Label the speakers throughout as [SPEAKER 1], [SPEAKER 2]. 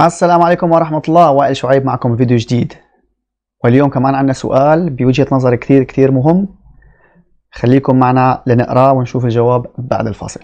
[SPEAKER 1] السلام عليكم ورحمة الله وائل شعيب معكم فيديو جديد واليوم كمان عندنا سؤال بوجهة نظر كثير كثير مهم خليكم معنا لنقراه ونشوف الجواب بعد الفاصل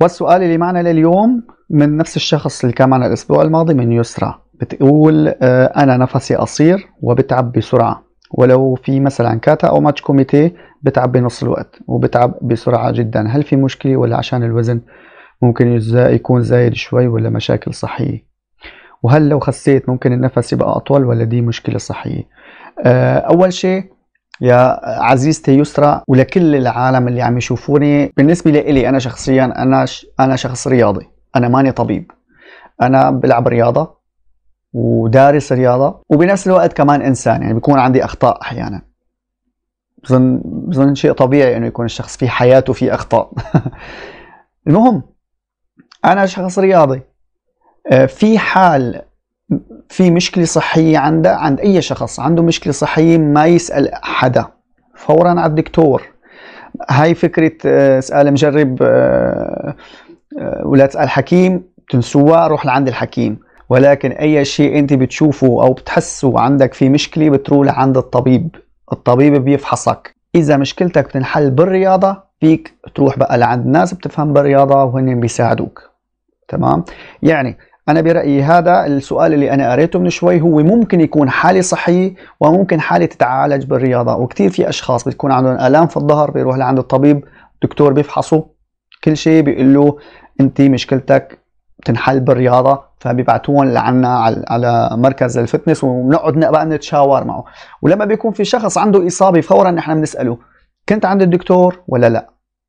[SPEAKER 1] والسؤال اللي معنا لليوم من نفس الشخص اللي كان معنا الأسبوع الماضي من يسرى بتقول آه، أنا نفسي قصير وبتعب بسرعة ولو في مثلا كاتا أو ماتش كوميتي بتعب بنص الوقت وبتعب بسرعة جدا هل في مشكلة ولا عشان الوزن ممكن يكون زايد شوي ولا مشاكل صحية وهل لو خسيت ممكن النفس يبقى أطول ولا دي مشكلة صحية آه، أول شيء يا عزيزتي يسرى ولكل العالم اللي عم يشوفوني بالنسبة لي أنا شخصيا أنا أنا شخص رياضي أنا ماني طبيب أنا بلعب رياضة ودارس رياضه وبنفس الوقت كمان انسان يعني بيكون عندي اخطاء احيانا بظن بظن شيء طبيعي انه يكون الشخص في حياته في اخطاء المهم انا شخص رياضي آه، في حال في مشكله صحيه عند عند اي شخص عنده مشكله صحيه ما يسال حدا فورا على الدكتور هاي فكره آه، اسال مجرب آه، ولا تسال حكيم تنسوها روح لعند الحكيم ولكن اي شيء انت بتشوفه او بتحسه عندك في مشكله بتروح لعند الطبيب الطبيب بيفحصك اذا مشكلتك بتنحل بالرياضه فيك تروح بقى لعند ناس بتفهم بالرياضه وهن بيساعدوك تمام يعني انا برايي هذا السؤال اللي انا قريته من شوي هو ممكن يكون حاله صحيه وممكن حاله تتعالج بالرياضه وكثير في اشخاص بتكون عندهم الام في الظهر بيروح لعند الطبيب الدكتور بيفحصه كل شيء بيقول له انت مشكلتك بتنحل بالرياضه فبيبعتوهم لعنا على مركز الفتنس وبنقعد بقى نتشاور معه ولما بيكون في شخص عنده اصابه فورا نحن بنساله كنت عند الدكتور ولا لا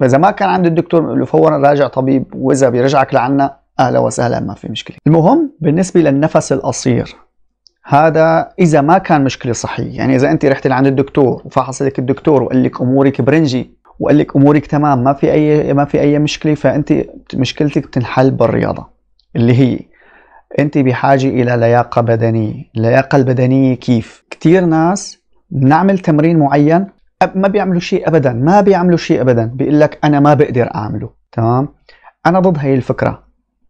[SPEAKER 1] فاذا ما كان عند الدكتور بنقول له فورا راجع طبيب واذا بيرجعك لعنا اهلا وسهلا ما في مشكله المهم بالنسبه للنفس القصير هذا اذا ما كان مشكله صحيه يعني اذا انت رحت لعند الدكتور وفحص لك الدكتور وقال لك امورك برنجي وقال لك امورك تمام ما في اي ما في اي مشكله فانت مشكلتك بتنحل بالرياضه اللي هي انت بحاجه الى لياقه بدنيه اللياقه البدنيه كيف كثير ناس بنعمل تمرين معين ما بيعملوا شيء ابدا ما بيعملوا شيء ابدا بيقول لك انا ما بقدر اعمله تمام انا ضد هي الفكره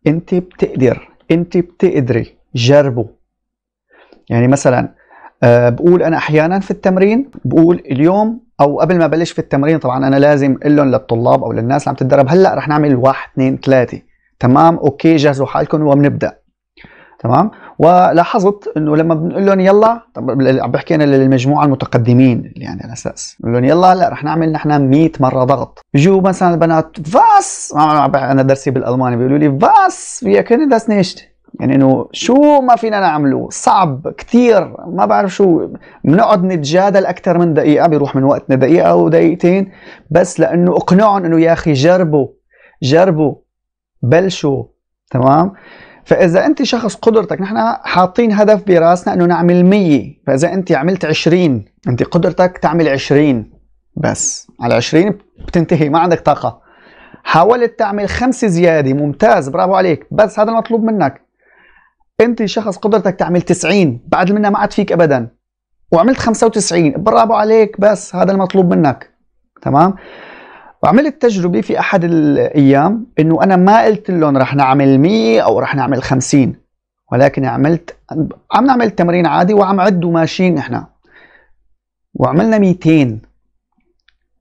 [SPEAKER 1] انت بتقدر انت بتقدري جربوا يعني مثلا أه بقول انا احيانا في التمرين بقول اليوم او قبل ما بلش في التمرين طبعا انا لازم اقول لهم للطلاب او للناس اللي عم تتدرب هلا رح نعمل واحد اثنين ثلاثه تمام اوكي جهزوا حالكم وبنبدا تمام ولاحظت انه لما بنقول لهم يلا طب عم بحكي انا للمجموعه المتقدمين يعني على اساس بنقول لهم يلا هلا رح نعمل نحن 100 مره ضغط بيجوا مثلا البنات فاس انا درسي بالالماني بيقولوا لي فاس يا können das يعني انه شو ما فينا نعمله صعب كثير ما بعرف شو بنقعد نتجادل اكثر من دقيقه بيروح من وقتنا دقيقه او دقيقتين بس لانه اقنعهم انه يا اخي جربوا جربوا بلشوا تمام فاذا انت شخص قدرتك نحن حاطين هدف براسنا انه نعمل 100 فاذا انت عملت 20 انت قدرتك تعمل 20 بس على 20 بتنتهي ما عندك طاقه حاولت تعمل خمسة زيادة ممتاز برافو عليك بس هذا المطلوب منك انت شخص قدرتك تعمل 90 بعد منها ما عاد فيك ابدا وعملت 95 برافو عليك بس هذا المطلوب منك تمام وعملت تجربه في احد الايام انه انا ما قلت لهم رح نعمل 100 او رح نعمل 50 ولكن عملت عم نعمل تمرين عادي وعم عد وماشيين احنا وعملنا 200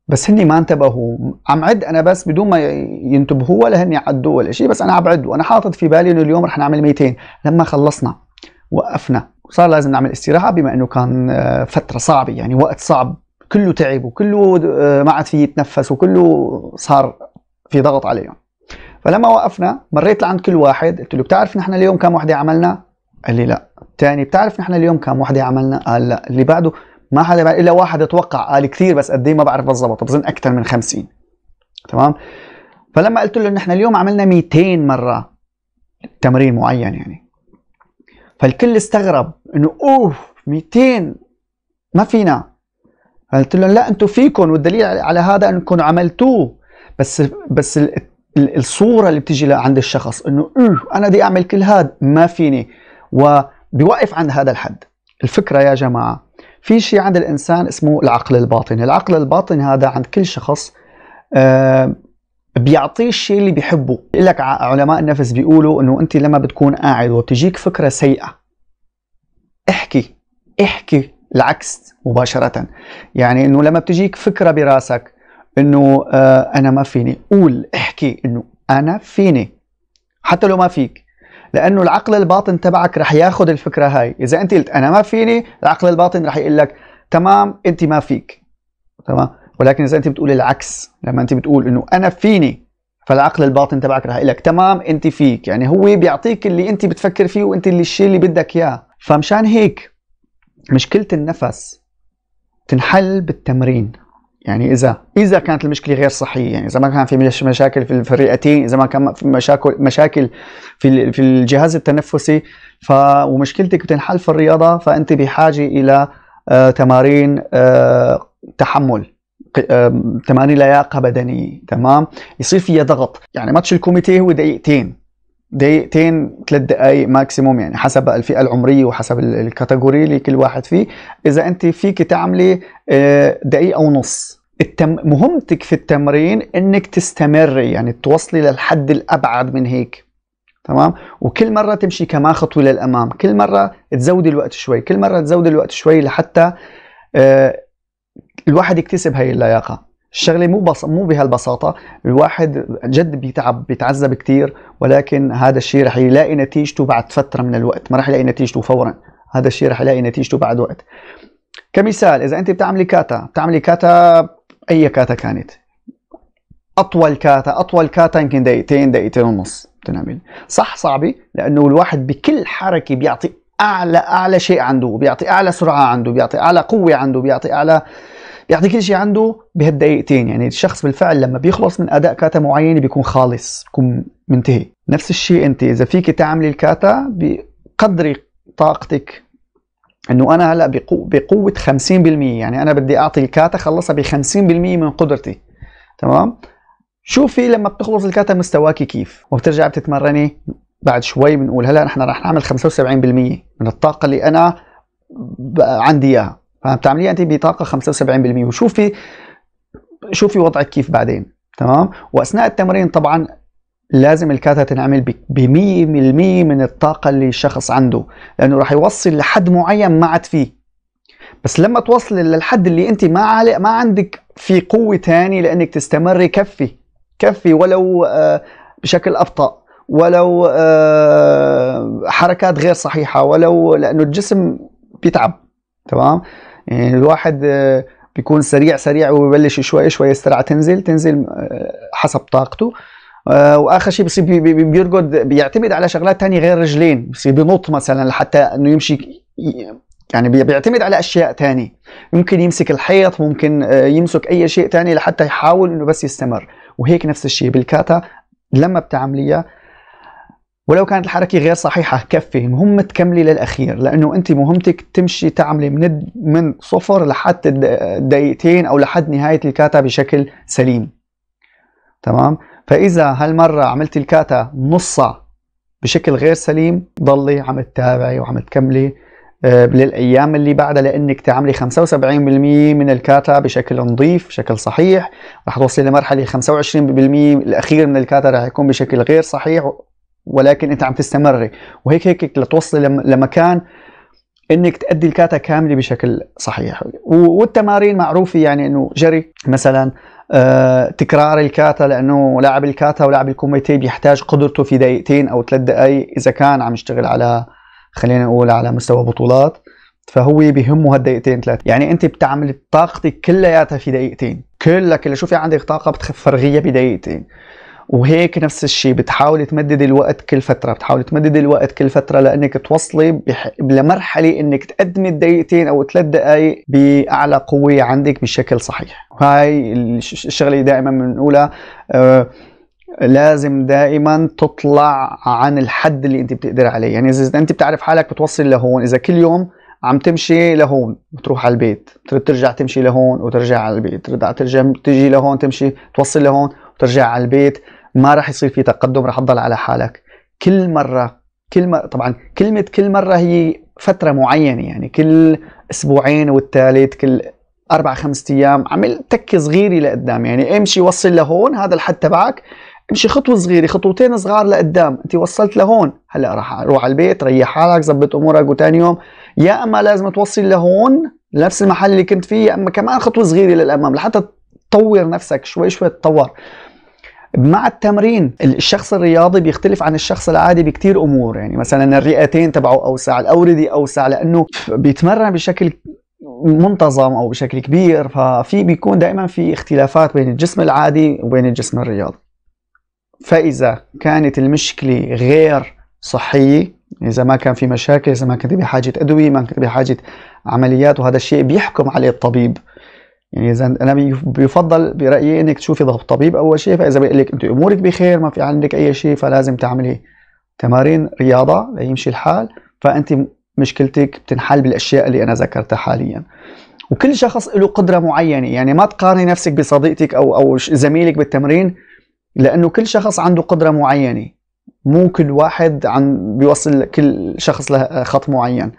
[SPEAKER 1] بس هني ما انتبهوا عم عد انا بس بدون ما ينتبهوا ولا هني عدوا ولا شيء بس انا عم عد وانا حاطط في بالي انه اليوم رح نعمل 200 لما خلصنا وقفنا وصار لازم نعمل استراحه بما انه كان آه، فتره صعبه يعني وقت صعب كله تعب وكله آه، ما عاد فيه يتنفس وكله صار في ضغط عليهم فلما وقفنا مريت لعند كل واحد قلت له بتعرف نحن اليوم كم وحده عملنا؟ قال لي لا الثاني بتعرف نحن اليوم كم وحده عملنا؟ قال لا اللي بعده ما حدا الا واحد اتوقع قال كثير بس قد إيه ما بعرف بالضبط بظن اكثر من 50 تمام؟ فلما قلت له نحن اليوم عملنا 200 مره تمرين معين يعني فالكل استغرب انه اوف 200 ما فينا قلت لهم لا انتم فيكم والدليل على هذا انكم عملتوه بس بس الصوره اللي بتجي لعند الشخص انه إيه، انا بدي اعمل كل هذا ما فيني وبيوقف عند هذا الحد الفكره يا جماعه في شيء عند الانسان اسمه العقل الباطن العقل الباطن هذا عند كل شخص آه، بيعطيه الشيء اللي بيحبه بيقول لك علماء النفس بيقولوا انه انت لما بتكون قاعد وبتجيك فكره سيئه احكي احكي العكس مباشرة يعني أنه لما بتجيك فكرة براسك أنه آه أنا ما فيني قول احكي أنه أنا فيني حتى لو ما فيك لأنه العقل الباطن تبعك رح ياخذ الفكرة هاي إذا أنت قلت أنا ما فيني العقل الباطن رح يقول لك تمام أنت ما فيك تمام ولكن إذا أنت بتقول العكس لما أنت بتقول أنه أنا فيني فالعقل الباطن تبعك رح يقول لك تمام أنت فيك يعني هو بيعطيك اللي أنت بتفكر فيه وأنت اللي الشيء اللي بدك إياه فمشان هيك مشكله النفس تنحل بالتمرين يعني اذا اذا كانت المشكله غير صحيه يعني اذا ما كان في مشاكل في الرئتين اذا ما كان في مشاكل مشاكل في في الجهاز التنفسي ف ومشكلتك بتنحل في الرياضه فانت بحاجه الى آه تمارين آه تحمل آه، تمارين لياقه بدنيه تمام يصير فيها ضغط يعني ماتش الكوميتي هو دقيقتين دقيقتين ثلاث دقائق ماكسيموم يعني حسب الفئه العمريه وحسب الكاتيجوري اللي كل واحد فيه اذا انت فيك تعملي آه، دقيقه ونص التم... مهمتك في التمرين انك تستمري يعني توصلي للحد الابعد من هيك تمام وكل مره تمشي كمان خطوه للامام كل مره تزودي الوقت شوي كل مره تزودي الوقت شوي لحتى آه، الواحد يكتسب هاي اللياقه الشغله مو بس مو بهالبساطه الواحد جد بيتعب بيتعذب كثير ولكن هذا الشيء رح يلاقي نتيجته بعد فتره من الوقت ما رح يلاقي نتيجته فورا هذا الشيء رح يلاقي نتيجته بعد وقت كمثال اذا انت بتعملي كاتا بتعملي كاتا اي كاتا كانت اطول كاتا اطول كاتا يمكن دقيقتين دقيقتين ونص بتنعمل صح صعبه لانه الواحد بكل حركه بيعطي اعلى اعلى شيء عنده بيعطي اعلى سرعه عنده بيعطي اعلى قوه عنده بيعطي اعلى بيعطي كل شيء عنده بهالدقيقتين يعني الشخص بالفعل لما بيخلص من اداء كاتا معينه بيكون خالص بيكون منتهي نفس الشيء انت اذا فيك تعملي الكاتا بقدر طاقتك انه انا هلا بقو بقوه 50% يعني انا بدي اعطي الكاتا خلصها ب 50% من قدرتي تمام شوفي لما بتخلص الكاتا مستواك كيف وبترجع بتتمرني بعد شوي بنقول هلا نحن رح نعمل 75% من الطاقه اللي انا عندي اياها فبتعمليها انت بطاقه 75% وشوفي شوفي وضعك كيف بعدين تمام واثناء التمرين طبعا لازم الكاتا تنعمل ب 100% من الطاقه اللي الشخص عنده لانه راح يوصل لحد معين ما عاد فيه بس لما توصل للحد اللي انت ما عالق ما عندك في قوه ثانيه لانك تستمري كفي كفي ولو آه، بشكل ابطا ولو آه، حركات غير صحيحه ولو لانه الجسم بيتعب تمام يعني الواحد آه، بيكون سريع سريع وبيبلش شوي شوي السرعه تنزل تنزل آه، حسب طاقته آه، واخر شيء بصير بيرقد بيعتمد على شغلات تانية غير رجلين بصير بنط مثلا لحتى انه يمشي يعني بيعتمد على اشياء تانية ممكن يمسك الحيط ممكن يمسك اي شيء تاني لحتى يحاول انه بس يستمر وهيك نفس الشيء بالكاتا لما بتعمليها ولو كانت الحركه غير صحيحه كفي مهمه تكملي للاخير لانه انت مهمتك تمشي تعملي من من صفر لحد دقيقتين او لحد نهايه الكاتا بشكل سليم تمام فاذا هالمره عملتي الكاتا نصها بشكل غير سليم ضلي عم تتابعي وعم تكملي آه، للايام اللي بعدها لانك تعملي 75% من الكاتا بشكل نظيف بشكل صحيح رح توصلي لمرحله 25% الاخير من الكاتا رح يكون بشكل غير صحيح ولكن انت عم تستمري وهيك هيك لتوصلي لمكان انك تأدي الكاتا كامله بشكل صحيح والتمارين معروفه يعني انه جري مثلا آه تكرار الكاتا لانه لاعب الكاتا ولاعب الكوميتي بيحتاج قدرته في دقيقتين او ثلاث دقائق اذا كان عم يشتغل على خلينا نقول على مستوى بطولات فهو بيهمه هالدقيقتين ثلاث يعني انت بتعمل طاقتك كلياتها في دقيقتين كلها كلها شوفي عندك طاقه بتفرغيها بدقيقتين وهيك نفس الشيء بتحاولي تمددي الوقت كل فتره بتحاولي تمددي الوقت كل فتره لانك توصلي بح... لمرحله انك تقدمي الدقيقتين او ثلاث دقائق باعلى قوه عندك بشكل صحيح هاي الشغله دائما بنقولها آه، لازم دائما تطلع عن الحد اللي انت بتقدر عليه يعني اذا انت بتعرف حالك بتوصل لهون اذا كل يوم عم تمشي لهون وتروح على البيت ترد ترجع تمشي لهون وترجع على البيت ترجع ترجع تجي لهون تمشي توصل لهون وترجع على البيت ما راح يصير في تقدم راح تضل على حالك كل مره كل مرة طبعا كلمه كل مره هي فتره معينه يعني كل اسبوعين والثالث كل اربع خمس ايام عمل تكه صغيره لقدام يعني امشي وصل لهون هذا الحد تبعك امشي خطوه صغيره خطوتين صغار لقدام انت وصلت لهون هلا راح روح على البيت ريح حالك زبط امورك وثاني يوم يا اما لازم توصل لهون لنفس المحل اللي كنت فيه يا اما كمان خطوه صغيره للامام لحتى تطور نفسك شوي شوي تطور مع التمرين الشخص الرياضي بيختلف عن الشخص العادي بكتير امور يعني مثلا الرئتين تبعه اوسع الاورده اوسع لانه بيتمرن بشكل منتظم او بشكل كبير ففي بيكون دائما في اختلافات بين الجسم العادي وبين الجسم الرياضي فاذا كانت المشكله غير صحيه اذا ما كان في مشاكل اذا ما كنت بحاجه ادويه ما كنت بحاجه عمليات وهذا الشيء بيحكم عليه الطبيب يعني اذا انا بيفضل برايي انك تشوفي طبيب اول شيء فاذا بيقول لك انت امورك بخير ما في عندك اي شيء فلازم تعملي تمارين رياضه ليمشي الحال فانت مشكلتك بتنحل بالاشياء اللي انا ذكرتها حاليا وكل شخص له قدره معينه يعني ما تقارني نفسك بصديقتك او او زميلك بالتمرين لانه كل شخص عنده قدره معينه مو كل واحد عن بيوصل كل شخص له خط معين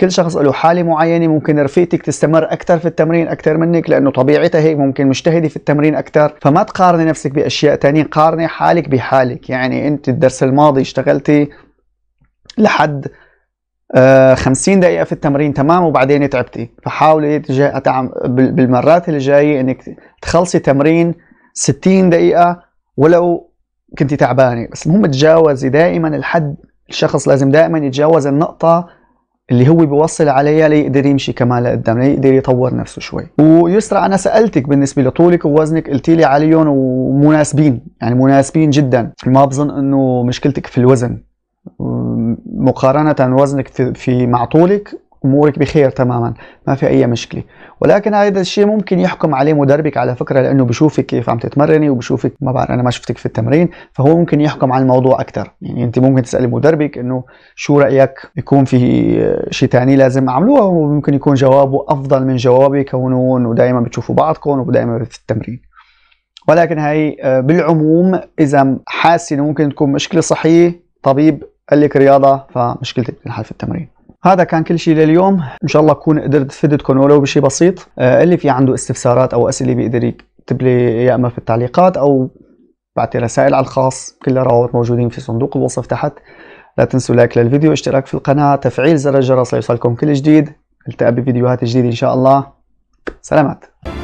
[SPEAKER 1] كل شخص له حاله معينه ممكن رفيقتك تستمر اكثر في التمرين اكثر منك لانه طبيعتها هيك ممكن مجتهده في التمرين اكثر فما تقارني نفسك باشياء ثانيه قارني حالك بحالك يعني انت الدرس الماضي اشتغلتي لحد 50 آه، دقيقة في التمرين تمام وبعدين تعبتي فحاولي بالمرات اللي انك تخلصي تمرين 60 دقيقة ولو كنت تعبانة بس المهم تجاوزي دائما الحد الشخص لازم دائما يتجاوز النقطة اللي هو بيوصل عليها ليقدر يمشي كمان لقدام ليقدر يطور نفسه شوي ويسرى انا سالتك بالنسبه لطولك ووزنك قلت لي عليهم ومناسبين يعني مناسبين جدا ما بظن انه مشكلتك في الوزن مقارنه وزنك في مع طولك امورك بخير تماما ما في اي مشكله ولكن هذا الشيء ممكن يحكم عليه مدربك على فكره لانه بشوفك كيف عم تتمرني وبشوفك ما بعرف انا ما شفتك في التمرين فهو ممكن يحكم على الموضوع اكثر يعني انت ممكن تسالي مدربك انه شو رايك يكون في شيء ثاني لازم اعملوه وممكن يكون جوابه افضل من جوابي كونه انه دائما بتشوفوا بعضكم ودائما في التمرين ولكن هاي آه، بالعموم اذا حاسه انه ممكن تكون مشكله صحيه طبيب قال لك رياضه فمشكلتك بتنحل في التمرين هذا كان كل شيء لليوم ان شاء الله اكون قدرت افيدكم ولو بشيء بسيط آه، اللي في عنده استفسارات او اسئله بيقدر يكتب لي يا اما في التعليقات او بعتي رسائل على الخاص كل الروابط موجودين في صندوق الوصف تحت لا تنسوا لايك للفيديو اشتراك في القناه تفعيل زر الجرس ليصلكم كل جديد التقى بفيديوهات جديده ان شاء الله سلامات